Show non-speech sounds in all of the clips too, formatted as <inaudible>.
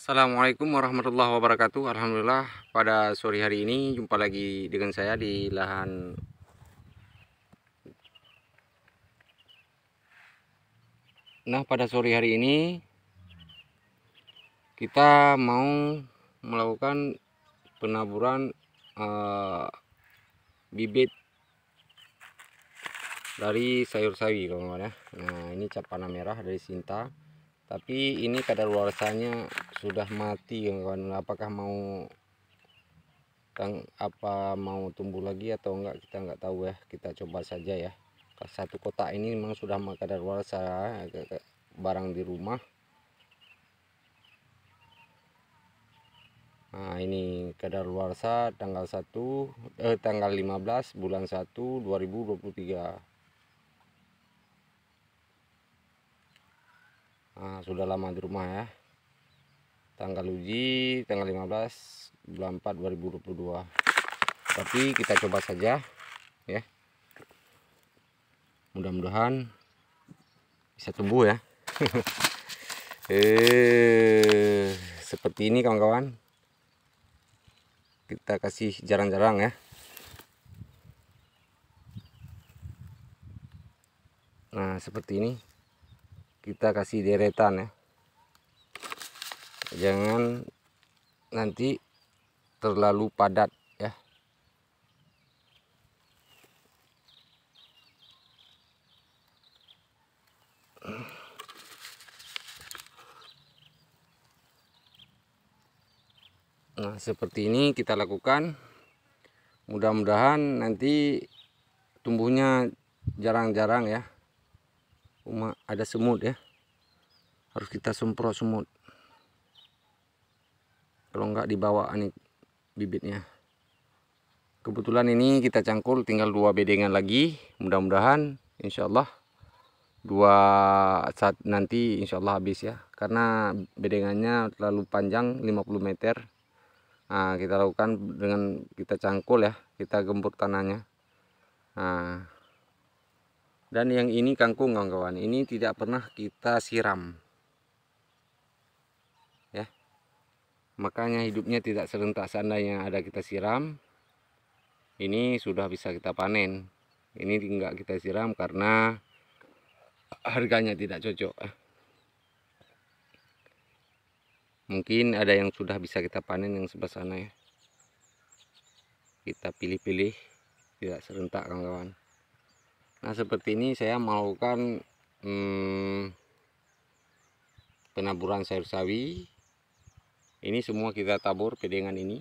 Assalamualaikum warahmatullahi wabarakatuh Alhamdulillah pada sore hari ini jumpa lagi dengan saya di lahan Nah pada sore hari ini kita mau melakukan penaburan uh, bibit dari sayur sawi kalau ya. Nah ini cat panah merah dari Sinta tapi ini kadar kadaluarsanya sudah mati kawan apakah mau apa mau tumbuh lagi atau enggak kita enggak tahu ya kita coba saja ya satu kotak ini memang sudah kadaluarsa barang di rumah nah ini kadar luarsa tanggal 1 eh, tanggal 15 bulan 1 2023 nah, sudah lama di rumah ya tanggal uji tanggal 15 bulan 4 2022 tapi kita coba saja ya mudah-mudahan bisa tumbuh ya <laughs> eh seperti ini kawan-kawan kita kasih jarang-jarang ya nah seperti ini kita kasih deretan ya jangan nanti terlalu padat ya nah seperti ini kita lakukan mudah-mudahan nanti tumbuhnya jarang-jarang ya uma ada semut ya harus kita semprot semut kalau enggak dibawa ini bibitnya kebetulan ini kita cangkul tinggal dua bedengan lagi mudah-mudahan insyaallah dua saat nanti insyaallah habis ya karena bedengannya terlalu panjang 50 meter nah, kita lakukan dengan kita cangkul ya kita gembur tanahnya nah dan yang ini kangkung kawan-kawan ini tidak pernah kita siram ya makanya hidupnya tidak serentak seandainya ada kita siram ini sudah bisa kita panen ini tidak kita siram karena harganya tidak cocok mungkin ada yang sudah bisa kita panen yang sebelah sana ya kita pilih-pilih tidak serentak kawan-kawan Nah seperti ini saya melakukan hmm, penaburan sayur sawi. Ini semua kita tabur pedengan ini.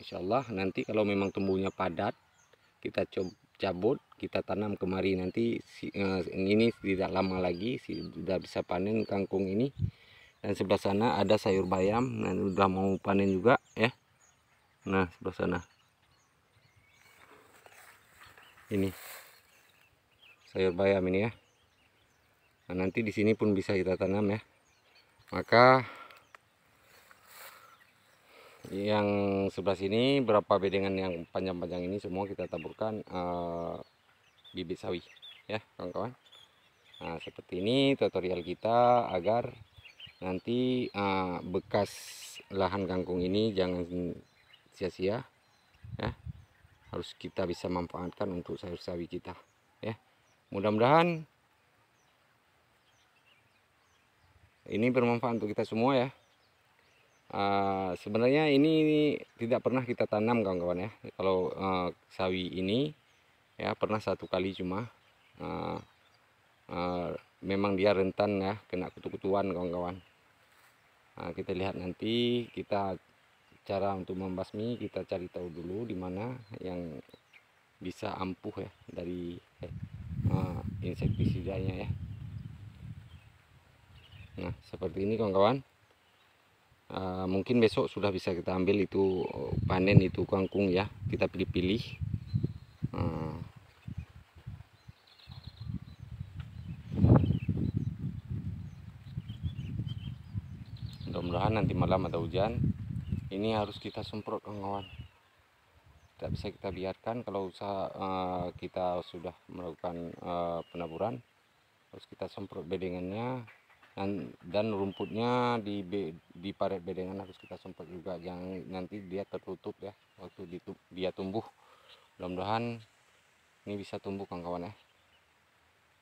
Insya Allah nanti kalau memang tumbuhnya padat kita coba cabut kita tanam kemari nanti eh, ini tidak lama lagi sudah bisa panen kangkung ini dan sebelah sana ada sayur bayam dan nah, udah mau panen juga ya nah sebelah sana ini sayur bayam ini ya nah, nanti di sini pun bisa kita tanam ya maka yang sebelah sini berapa bedengan yang panjang-panjang ini semua kita taburkan uh, bibit sawi ya kawan-kawan nah seperti ini tutorial kita agar nanti uh, bekas lahan kangkung ini jangan sia-sia ya harus kita bisa manfaatkan untuk sayur sawi kita mudah-mudahan ini bermanfaat untuk kita semua ya uh, sebenarnya ini tidak pernah kita tanam kawan-kawan ya kalau uh, sawi ini ya pernah satu kali cuma uh, uh, memang dia rentan ya kena kutu-kutuan kawan-kawan Uh, kita lihat nanti kita cara untuk membasmi kita cari tahu dulu di mana yang bisa ampuh ya dari eh, insektisidanya ya nah seperti ini kawan-kawan Uh, mungkin besok sudah bisa kita ambil itu eh, panen itu kangkung ya kita pilih-pilih uh. mudah-mudahan nanti malam ada hujan ini harus kita semprot kawan tidak bisa kita biarkan kalau usaha uh, kita sudah melakukan uh, penaburan harus kita semprot bedengannya dan, dan rumputnya di di parit bedengan harus kita semprot juga jangan nanti dia tertutup ya waktu ditup, dia tumbuh mudah-mudahan ini bisa tumbuh kawan-kawan ya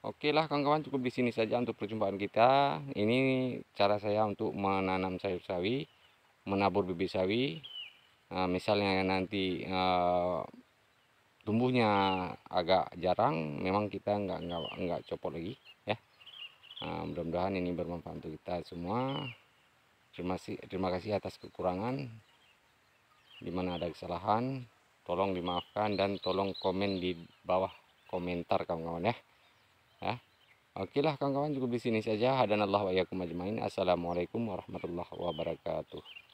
Oke lah kawan-kawan cukup di sini saja untuk perjumpaan kita. Ini cara saya untuk menanam sayur sawi, menabur bibit sawi Nah, misalnya nanti uh, tumbuhnya agak jarang, memang kita nggak nggak nggak copot lagi ya. Nah, mudah-mudahan ini bermanfaat untuk kita semua. Terima kasih terima kasih atas kekurangan. Di mana ada kesalahan, tolong dimaafkan dan tolong komen di bawah komentar kawan-kawan ya. Ya. Oke lah kawan-kawan cukup di sini saja. hadanallah wa iyyakum ajmain. Assalamualaikum warahmatullahi wabarakatuh.